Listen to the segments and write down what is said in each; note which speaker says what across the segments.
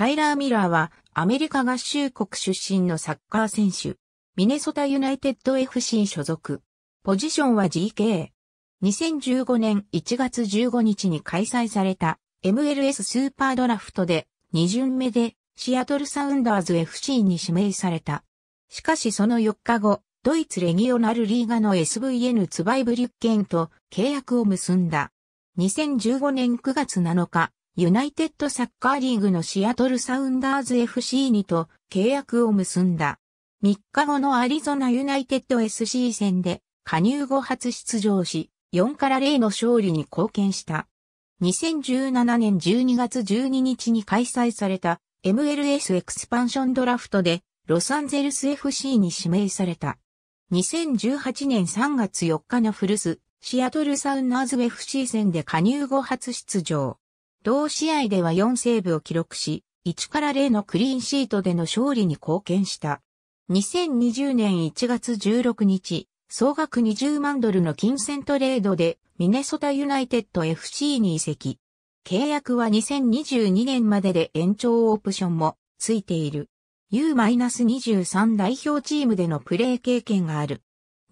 Speaker 1: タイラー・ミラーはアメリカ合衆国出身のサッカー選手。ミネソタユナイテッド FC 所属。ポジションは GK。2015年1月15日に開催された MLS スーパードラフトで2巡目でシアトルサウンダーズ FC に指名された。しかしその4日後、ドイツレギオナルリーガの SVN ツバイブリュッケンと契約を結んだ。2015年9月7日、ユナイテッドサッカーリーグのシアトルサウンダーズ f c にと契約を結んだ。3日後のアリゾナユナイテッド SC 戦で加入後初出場し、4から0の勝利に貢献した。2017年12月12日に開催された MLS エクスパンションドラフトでロサンゼルス FC に指名された。2018年3月4日の古巣、シアトルサウンナーズ FC 戦で加入後初出場。同試合では4セーブを記録し、1から0のクリーンシートでの勝利に貢献した。2020年1月16日、総額20万ドルの金銭トレードで、ミネソタユナイテッド FC に移籍。契約は2022年までで延長オプションもついている。U-23 代表チームでのプレー経験がある。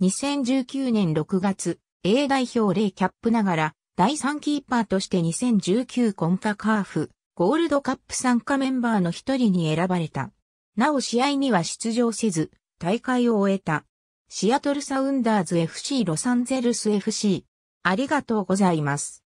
Speaker 1: 2019年6月、A 代表0キャップながら、第3キーパーとして2019コンカカーフ、ゴールドカップ参加メンバーの一人に選ばれた。なお試合には出場せず、大会を終えた。シアトルサウンダーズ FC ロサンゼルス FC。ありがとうございます。